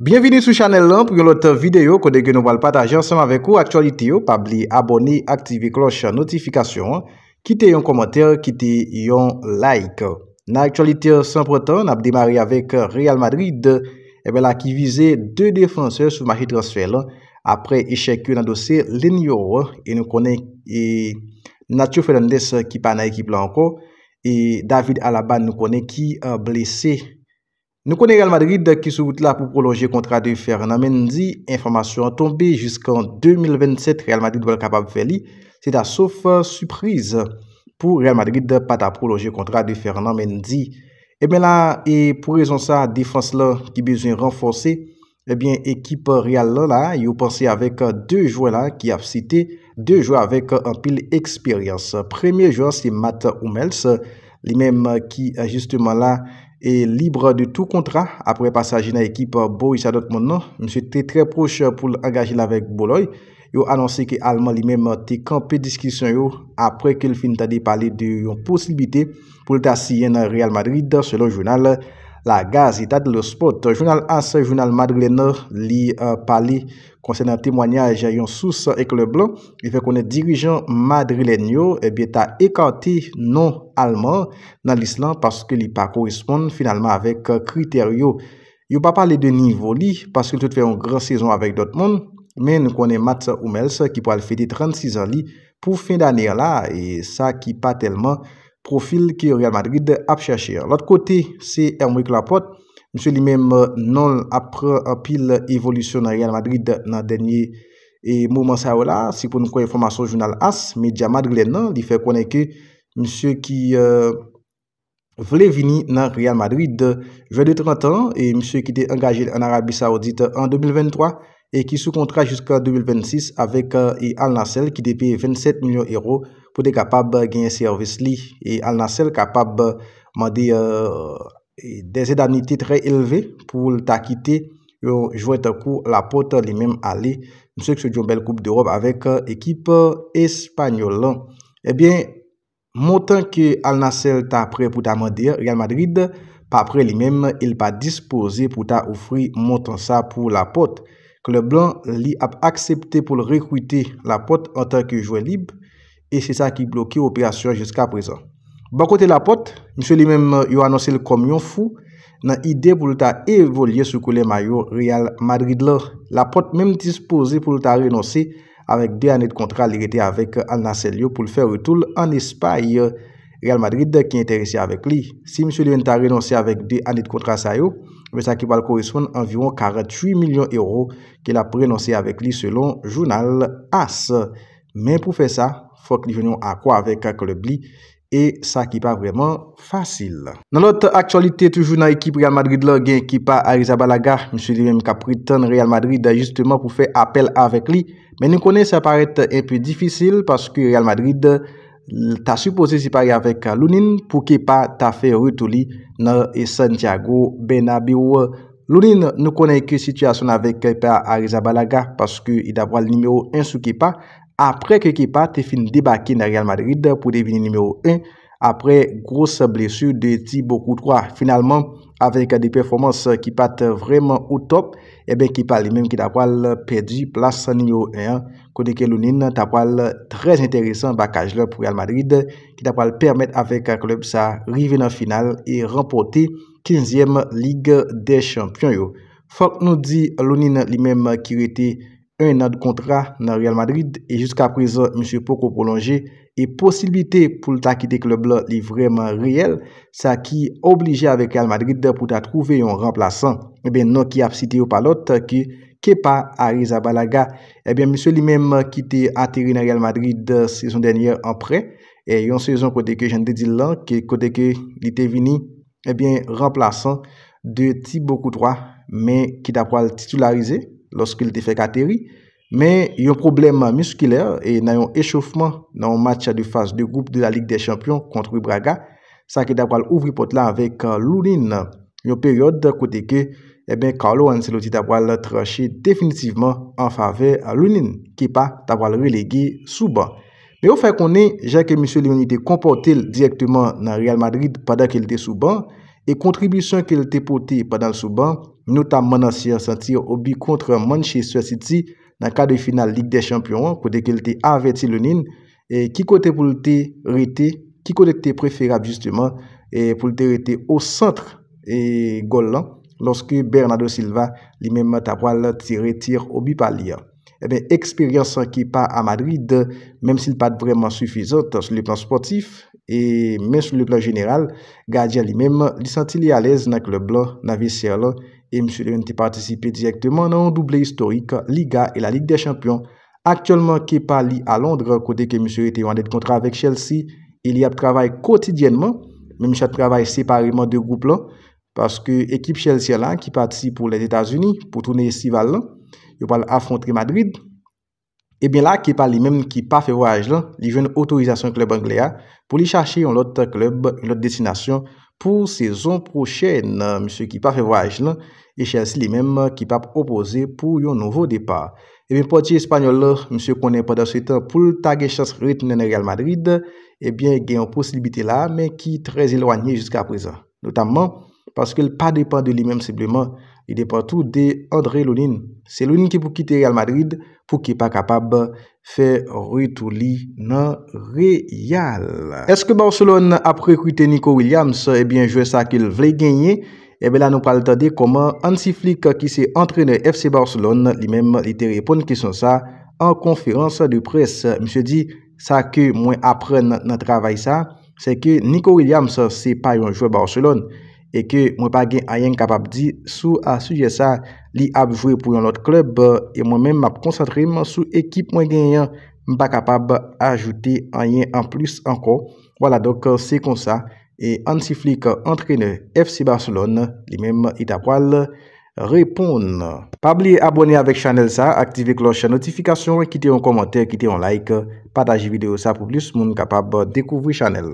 Bienveni sou chanel lan pou yon lote videyo kode genou bal patajan Sama vek ou, aktualite yo, oh, pabli aboni, aktive kloche, notifikasyon Kite yon komoter, kite yon like Na aktualite yo, san pretan, ap demari avek Real Madrid Ebe eh la ki vize 2 defanse sou Magi Transfèl Apre echeke nan dosè, Lenyo E nou kone, e Natio Fernandez ki pa na ekip lan ko E David Alaban nou kone euh, ki blese Nou konen Real Madrid ki sou boute la pou proloje kontra de Fernand Mendy. Informasyon an tombe, jisk an 2027, Real Madrid wèl kapab fè li. Sè da souf surprise pou Real Madrid pata proloje kontra de Fernand Mendy. Eben eh la, e pou rezon sa, defanse la ki bezwen renfonse, eben eh ekip Real la, yo pense avek 2 euh, jouè la ki ap site, 2 jouè avek an euh, pil eksperyans. Premye jouè se Mat Oumels, li euh, menm ki ajustement la, E libre de tou kontra apre pasaje nan ekip Boris Adot moun nan, mwen se te tre proche pou l'engaje lavek Bouloy. Yo anonsi ke Alman li menm te kampe diskisyon yo apre ke l fin ta de pale de yon posibite pou l ta siye nan Real Madrid selon jounal. La gaz, itad euh, le spot. Jounal Asse, jounal Madrilenor li pali konsen an temwanyaj a yon sous ek le blan. E fe konen dirijan Madrilen yo, e bie ta ekante non-alman nan l'Islan paske li pa koresponde finalman avèk kriter yo. Yo pa pali de nivou li, paske lout fè yon gran sezon avèk dot moun, men konen Matsa Oumels ki po al fèdi 36 an li pou fin danyan la e sa ki pa telman. profil que Real Madrid a cherché. L'autre côté, c'est Enrique Laporte, Monsieur lui-même euh, non pile évolution évolution le Real Madrid dans le dernier moment C'est pour nous si pour nou information journal AS, média Madrid qui hein, fait il fait qui monsieur qui euh, voulait venir dans Real Madrid jeune de 30 ans et monsieur qui était engagé en Arabie Saoudite en 2023, e ki sou kontra jiska 2026 avek Al Nassel ki depi 27 milyon euro pou de kapab genye servis li. E Al Nassel kapab mwade dese euh, danite tre elve pou ta kite euh, jou etakou la pot li menm ale mse kse diyon bel koup de rob avek ekip euh, espanyol Ebyen, eh motan ki Al Nassel ta pre pou ta mwade Real Madrid pa pre li menm il pa dispose pou ta oufri motan sa pou la pot Le Blanc li ap aksepte pou l rekwite la pot anta ki jouen libe e se sa ki bloki operasyon jeska prezan. Bakote la pot, msou li menm euh, yo anose l komyon fou nan ide pou l ta evolye sou koule ma yo Real Madrid lor. La pot menm dispose pou l ta renonse avèk de anet kontra li rete avèk al nasel yo pou l fèw etoul an espay yo euh, Real Madrid ki enterese avèk li. Si msou li menm ta renonse avèk de anet kontra sa yo Ve sa kipal koresponde anviron 48 milyon euro ke la prenonsi avek li selon jounal AS. Men pou fe sa, fok li venyon akwa avek klub li e sa kipal vreman fasil. Nan lot aksualite tou jounal ekip Real Madrid lor gen ekipa Arisa Balaga, msou diri mka priton Real Madrid justement pou fe apel avek li. Men nou konen sa paret empi difisil paske Real Madrid ta supose sipari avek lounin pou kipa ta fe retou li et Santiago Bernabéu. Lourine ne connaît que situation avec Kepa Arrizabalaga parce qu'il pris le numéro 1 sous Kepa. Après que Kepa fini de débarqué dans Real Madrid pour devenir numéro 1 après grosse blessure de Thibaut Courtois. Finalement, Avèk di performans ki pat vreman ou top, ebè ki pal li mèm ki tapal perdi plasan yo eyan. Koneke Lounine tapal tres enteresan bakaj lè pou Real Madrid ki tapal permèt avèk klub sa rive nan final e rempote 15èm lig de champion yo. Fok nou di Lounine li mèm ki rete champion. Un nan kontra nan Real Madrid. Et jusqu'a présent, monsieur Poco Prolonger, et possibilité pour ta quitter le club-là est vraiment réel. Ça qui oblige avec Real Madrid pour ta trouver un remplaçant. Eh bien, non qui a cité ou pas l'autre, qui est pas Arisa Balaga. Eh bien, monsieur lui-même qui était atterri nan Real Madrid euh, saison dernière en prêt. Et yon saison, koteke, j'en dédile là, koteke, il était veni, eh bien, remplaçant de Thibaut Coutrois, mais qui d'après l'a titularisé, loske li te fèk ateri, men yon problem muskiler, e nan yon echofman nan yon matcha du faz de goup de la Ligue des Champions kontre Braga, sa ki da wale ouvri pot la avèk euh, lounin, yon peryode kote ke, e eh ben Carlo Ancelotti da wale trache definitivman an fave lounin, ki pa da wale relege souban. Me ou fèk konen, jè ke M. Leoni te kompote li direktman nan Real Madrid padan ke li te souban, e kontribusyon ke li te poti padan souban, Nota manansyen santi obi kontre Manchester City nan kade final Ligue des Champion, pou deke lte aveti lounin, ki kote pou lte rete, ki kote lte preferab justement pou lte rete o sentre gol lan, loske Bernardo Silva li menmata pral ti retire obi pali an. Eben, eh eksperyansan Kepa a Madrid, menm si l pat vremen sufizot sou l plan sportif, menm sou l plan general, gadyan li menm, li santi li alez nan klub la, nan viser la, e msou lè yon te partisipe direktman nan double historik, Liga et la Ligue des Champions. Aktuellement, Kepa li a Londres kote ke msou l te yon de kontra avèk Chelsea, il y ap travay koutidienman, menm chat travay separeman de goup la, paske ekip Chelsea la, ki patisi pou les Etats-Unis pou toune estival la, il parle affronter Madrid. Et bien là, qui parle lui-même qui pas fait voyage il il une autorisation club anglais hein, pour chercher un autre club, une autre destination pour saison prochaine, hein, monsieur qui pas fait voyage et cherche lui-même qui pas proposé pour un nouveau départ. Et bien portier espagnol monsieur connaît pendant ce temps pour tag chance retourner dans Real Madrid, et eh bien il y a une possibilité là mais qui est très éloignée jusqu'à présent, notamment parce qu'il pas dépend de lui-même simplement I de patou de André Lounine. Se Lounine ki pou kite Real Madrid pou ki pa kapab fe retou li nan Real. Eske Barcelon apre koute Nico Williams, ebyen eh jwe sa ke l vle genye. Ebyen eh la nou pral tade koman Hansi Flick ki se antrene FC Barcelon. Li menm li te repon ki son sa an konferans de pres. Mse di sa ke mwen apre nan travay sa. Se ke Nico Williams se payon jwe Barcelon. E ke mwen pa gen a yen kapab di sou a suje sa li ap vwe pou yon lot klub. E mwen men m ap konsentrim sou ekip mwen gen yon m pa kapab ajoute a yen an plus anko. Wala dok se kon sa. E ansiflik antreneur FC Barcelona li men itapwal repoun. Pa bli abone avèk chanel sa, aktive kloche notifikasyon, kite yon komante, kite yon like, pataj videyo sa pou plus moun kapab dekouvri chanel.